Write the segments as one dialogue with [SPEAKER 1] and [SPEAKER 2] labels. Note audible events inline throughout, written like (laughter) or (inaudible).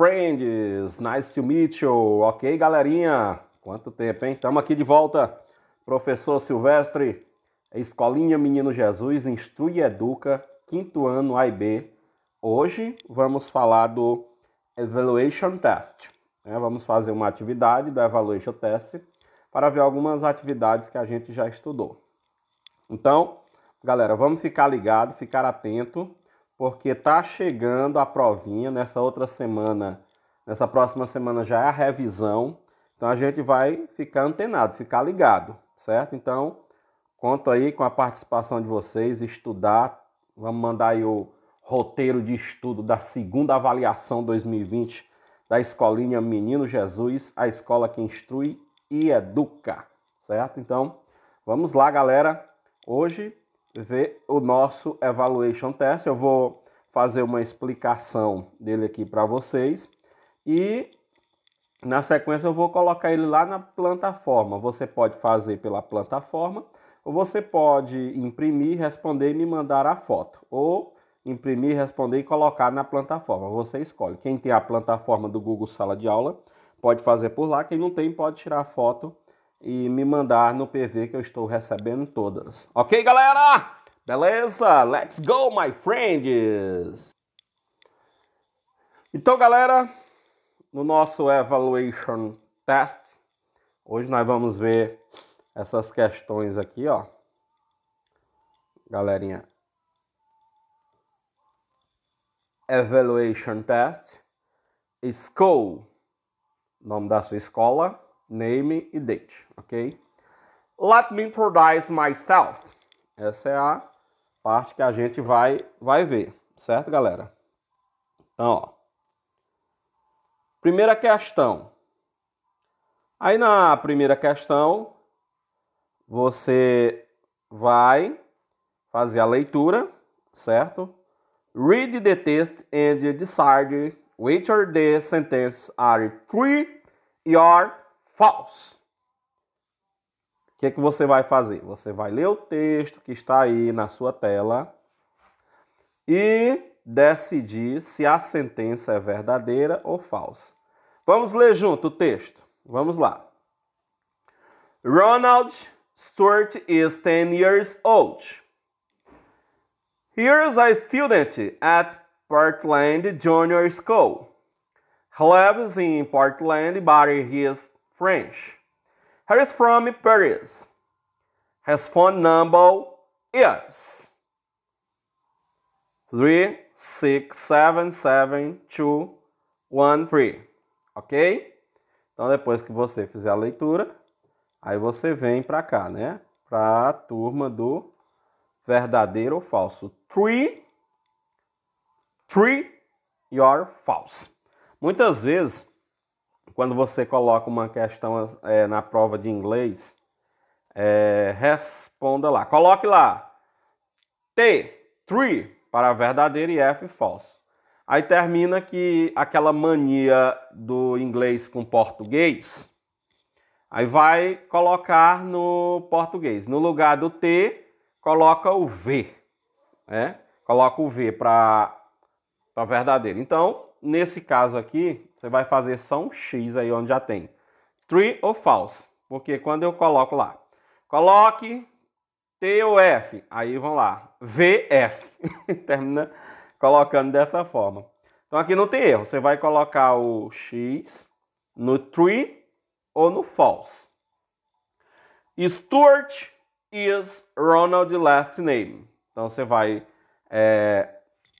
[SPEAKER 1] Friends, nice to meet you. Ok, galerinha? Quanto tempo, hein? Estamos aqui de volta. Professor Silvestre, Escolinha Menino Jesus, Instrui e Educa, quinto ano AIB. Hoje vamos falar do Evaluation Test. É, vamos fazer uma atividade da Evaluation Test para ver algumas atividades que a gente já estudou. Então, galera, vamos ficar ligado, ficar atento porque tá chegando a provinha nessa outra semana, nessa próxima semana já é a revisão. Então a gente vai ficar antenado, ficar ligado, certo? Então, conto aí com a participação de vocês, estudar, vamos mandar aí o roteiro de estudo da segunda avaliação 2020 da escolinha Menino Jesus, a escola que instrui e educa, certo? Então, vamos lá, galera. Hoje ver o nosso evaluation test. Eu vou fazer uma explicação dele aqui para vocês e na sequência eu vou colocar ele lá na plataforma. Você pode fazer pela plataforma ou você pode imprimir, responder e me mandar a foto ou imprimir, responder e colocar na plataforma. Você escolhe. Quem tem a plataforma do Google Sala de Aula pode fazer por lá, quem não tem pode tirar a foto e me mandar no PV que eu estou recebendo todas. Ok, galera? Beleza? Let's go, my friends! Então, galera, no nosso evaluation test, hoje nós vamos ver essas questões aqui, ó. Galerinha. Evaluation test. School. Nome da sua escola name e date, ok? Let me introduce myself. Essa é a parte que a gente vai, vai ver, certo, galera? Então, ó. Primeira questão. Aí na primeira questão, você vai fazer a leitura, certo? Read the text and decide which are the sentences are true or false. O que é que você vai fazer? Você vai ler o texto que está aí na sua tela e decidir se a sentença é verdadeira ou falsa. Vamos ler junto o texto. Vamos lá. Ronald Stewart is 10 years old. Here's a student at Portland Junior School. He lives in Portland, but he is French. He is from Paris. His phone number is 3677213. Ok? Então, depois que você fizer a leitura, aí você vem para cá, né? Para a turma do verdadeiro ou falso. Three, three, you're false. Muitas vezes quando você coloca uma questão é, na prova de inglês, é, responda lá. Coloque lá T, True para verdadeiro e F, falso. Aí termina que aquela mania do inglês com português, aí vai colocar no português. No lugar do T, coloca o V. Né? Coloca o V para verdadeiro. Então, nesse caso aqui, você vai fazer só um X aí onde já tem. True ou false? Porque quando eu coloco lá, coloque T ou F, aí vão lá, VF. (laughs) Termina colocando dessa forma. Então aqui não tem erro. Você vai colocar o X no true ou no false. Stuart is Ronald last name. Então você vai é,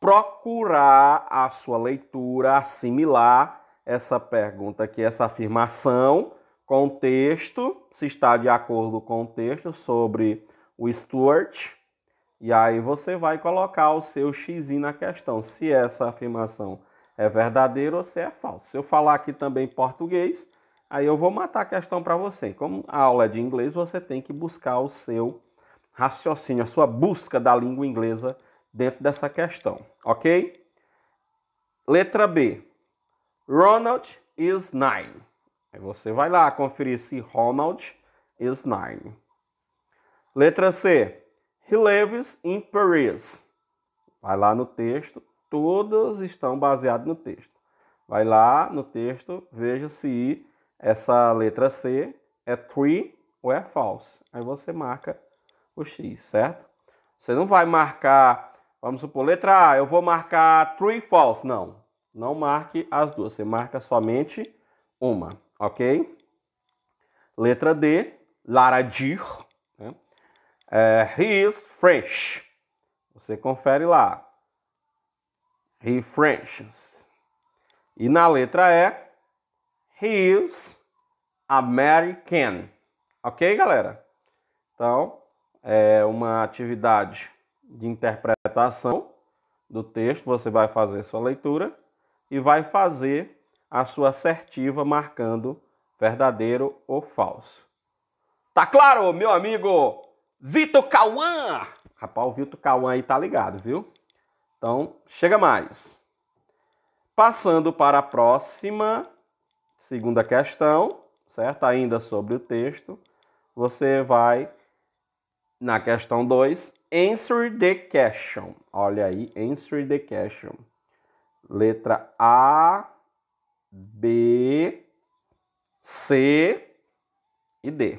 [SPEAKER 1] procurar a sua leitura, assimilar essa pergunta aqui, essa afirmação, contexto, se está de acordo com o texto sobre o Stuart. E aí você vai colocar o seu x na questão, se essa afirmação é verdadeira ou se é falsa. Se eu falar aqui também português, aí eu vou matar a questão para você. Como a aula é de inglês, você tem que buscar o seu raciocínio, a sua busca da língua inglesa dentro dessa questão, ok? Letra B. Ronald is nine. Aí você vai lá conferir se Ronald is nine. Letra C. He lives in Paris. Vai lá no texto, todas estão baseadas no texto. Vai lá no texto, veja se essa letra C é true ou é false. Aí você marca o X, certo? Você não vai marcar, vamos supor, letra A, eu vou marcar true false, não. Não marque as duas, você marca somente uma, ok? Letra D, Laradir. Né? É, he is French. Você confere lá. He French. E na letra E, he is American. Ok, galera? Então, é uma atividade de interpretação do texto, você vai fazer sua leitura e vai fazer a sua assertiva marcando verdadeiro ou falso. Tá claro, meu amigo Vitor Cauã? Rapaz, o Vitor Cauã aí tá ligado, viu? Então, chega mais. Passando para a próxima, segunda questão, certo? Ainda sobre o texto, você vai na questão 2, answer the question. Olha aí, answer the question letra A, B, C e D.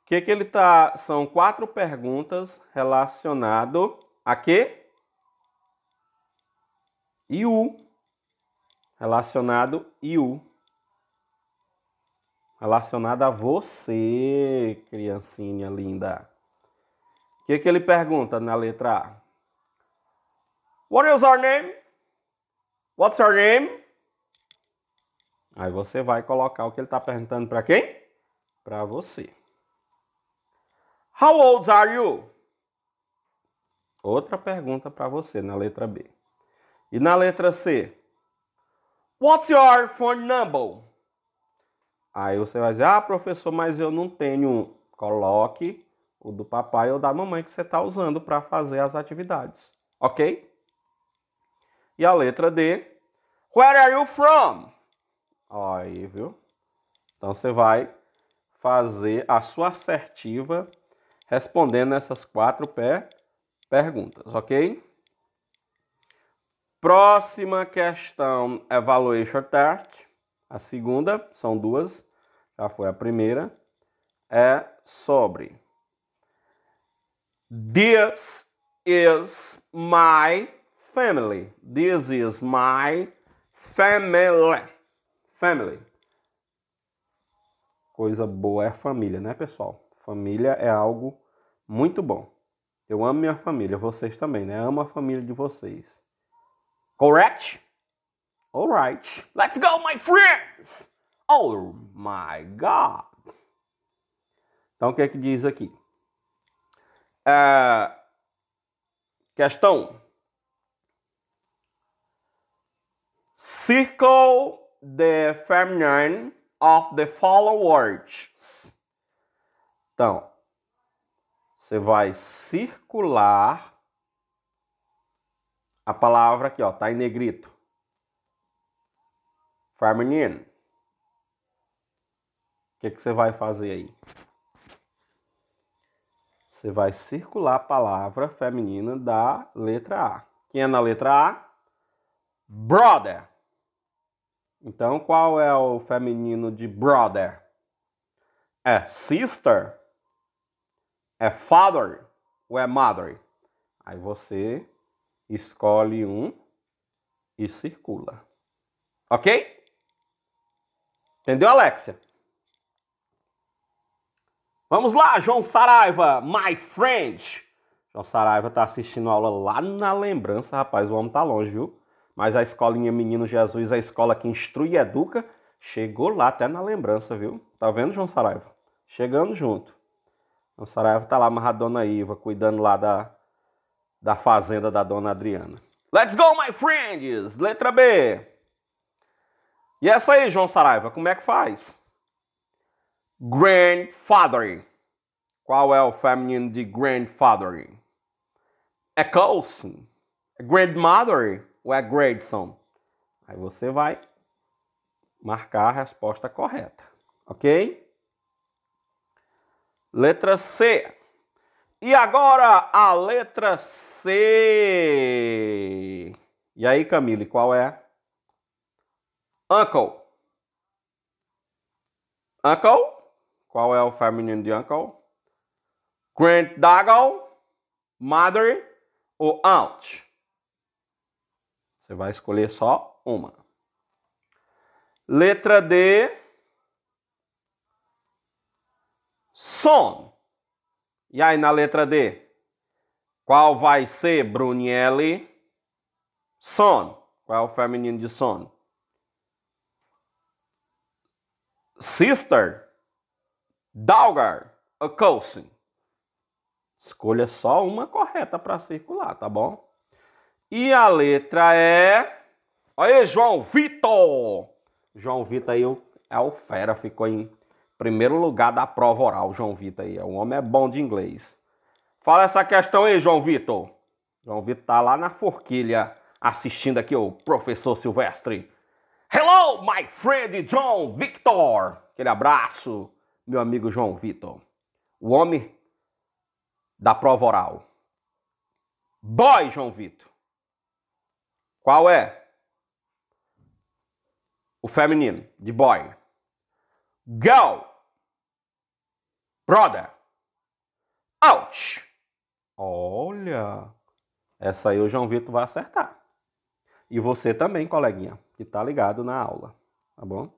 [SPEAKER 1] O que, que ele tá? São quatro perguntas relacionado a quê? IU. Relacionado IU. Relacionado a você, criancinha linda. O que, que ele pergunta na letra A? What is your name? What's your name? Aí você vai colocar o que ele está perguntando para quem? Para você. How old are you? Outra pergunta para você na letra B. E na letra C? What's your phone number? Aí você vai dizer, ah, professor, mas eu não tenho. Coloque o do papai ou da mamãe que você está usando para fazer as atividades, ok? E a letra D, Where are you from? Aí, viu? Então você vai fazer a sua assertiva respondendo essas quatro perguntas, ok? Próxima questão, Evaluation Test. A segunda, são duas, já foi a primeira, é sobre This is my family. This is my family. Family. Coisa boa é a família, né, pessoal? Família é algo muito bom. Eu amo minha família, vocês também, né? Amo a família de vocês. Correct? Alright. Let's go, my friends! Oh my God! Então, o que é que diz aqui? Uh, questão Circle the feminine of the followers. Então, você vai circular a palavra aqui, ó, tá em negrito. Feminine. O que, que você vai fazer aí? Você vai circular a palavra feminina da letra A. Quem é na letra A? Brother. Então, qual é o feminino de brother? É sister? É father? Ou é mother? Aí você escolhe um e circula. Ok? Entendeu, Alexia? Vamos lá, João Saraiva, my friend. João Saraiva tá assistindo a aula lá na lembrança, rapaz, o homem tá longe, viu? mas a escolinha Menino Jesus, a escola que instrui e educa, chegou lá até na lembrança, viu? Tá vendo, João Saraiva? Chegando junto. João Saraiva tá lá amarrado a dona Iva, cuidando lá da, da fazenda da dona Adriana. Let's go, my friends! Letra B. E essa aí, João Saraiva, como é que faz? Grandfathering. Qual é o feminino de grandfathering? É cousin. Grandmothering. É grandmother ou é Gradson? Aí você vai marcar a resposta correta, ok? Letra C. E agora a letra C. E aí, Camille, qual é? Uncle. Uncle? Qual é o feminino de uncle? Granddoggle, mother ou aunt? Você vai escolher só uma. Letra D. Som. E aí na letra D? Qual vai ser, Brunielle? Son. Qual é o feminino de son? Sister. Dalgar. A cousin. Escolha só uma correta para circular, tá bom? E a letra é. Olha aí, João Vitor! João Vitor aí é o fera, ficou em primeiro lugar da prova oral, João Vitor aí. É, o homem é bom de inglês. Fala essa questão aí, João Vitor. João Vitor tá lá na forquilha assistindo aqui o professor Silvestre. Hello, my friend John Victor! Aquele abraço, meu amigo João Vitor. O homem da prova oral. Dói, João Vitor. Qual é? O feminino de boy. Girl, Brother! Out! Olha! Essa aí o João Vitor vai acertar. E você também, coleguinha, que tá ligado na aula, tá bom?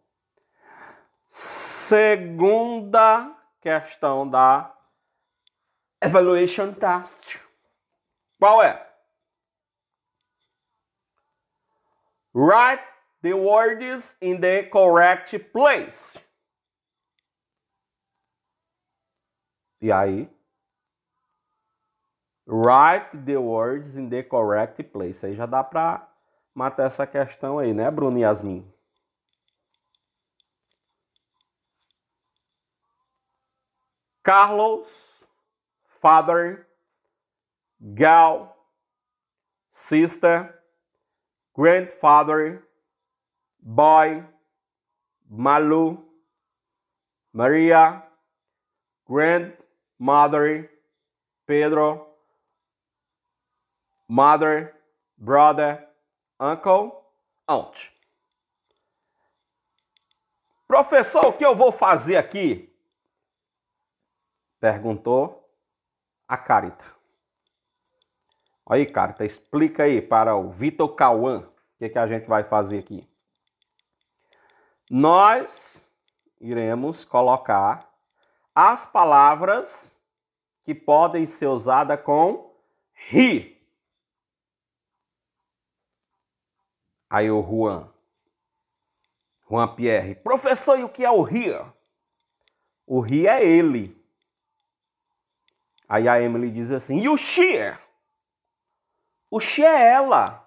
[SPEAKER 1] Segunda questão da Evaluation Task. Qual é? Write the words in the correct place. E aí? Write the words in the correct place. Aí já dá para matar essa questão aí, né, Bruno e Yasmin? Carlos, father, gal, sister, grandfather, boy, Malu, Maria, grandmother, Pedro, mother, brother, uncle, aunt. Professor, o que eu vou fazer aqui? Perguntou a Carita. Aí, Carta, tá, explica aí para o Vitor Cauã o que, é que a gente vai fazer aqui. Nós iremos colocar as palavras que podem ser usadas com ri. Aí o Juan, Juan Pierre, professor, e o que é o ri? O ri é ele. Aí a Emily diz assim, e o cheer? O X é ela.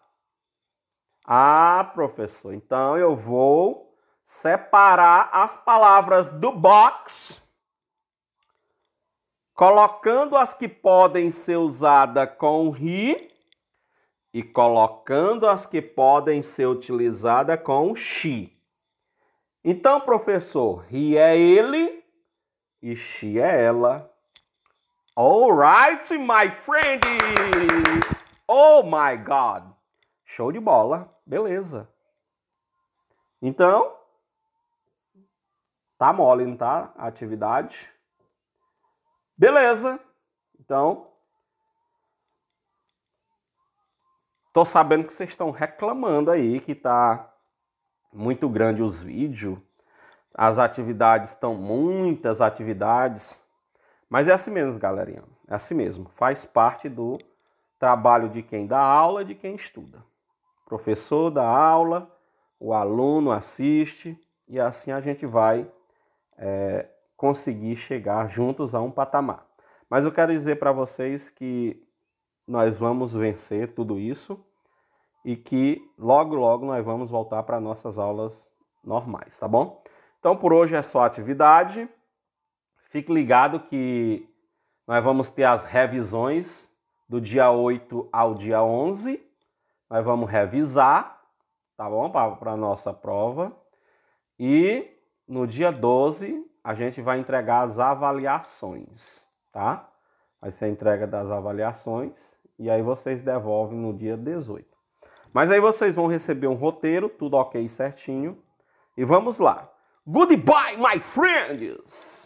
[SPEAKER 1] Ah, professor, então eu vou separar as palavras do box, colocando as que podem ser usadas com he e colocando as que podem ser utilizadas com she. Então, professor, he é ele e she é ela. All right, my friends! Oh my God! Show de bola, beleza. Então, tá mole, não tá? A atividade. Beleza. Então, tô sabendo que vocês estão reclamando aí que tá muito grande os vídeos. As atividades estão muitas atividades. Mas é assim mesmo, galerinha. É assim mesmo. Faz parte do Trabalho de quem dá aula, de quem estuda. O professor dá aula, o aluno assiste e assim a gente vai é, conseguir chegar juntos a um patamar. Mas eu quero dizer para vocês que nós vamos vencer tudo isso e que logo, logo nós vamos voltar para nossas aulas normais, tá bom? Então por hoje é só atividade. Fique ligado que nós vamos ter as revisões do dia 8 ao dia 11. Nós vamos revisar, tá bom? Para a nossa prova. E no dia 12 a gente vai entregar as avaliações, tá? Vai ser a entrega das avaliações e aí vocês devolvem no dia 18. Mas aí vocês vão receber um roteiro, tudo ok certinho. E vamos lá. Goodbye, my friends!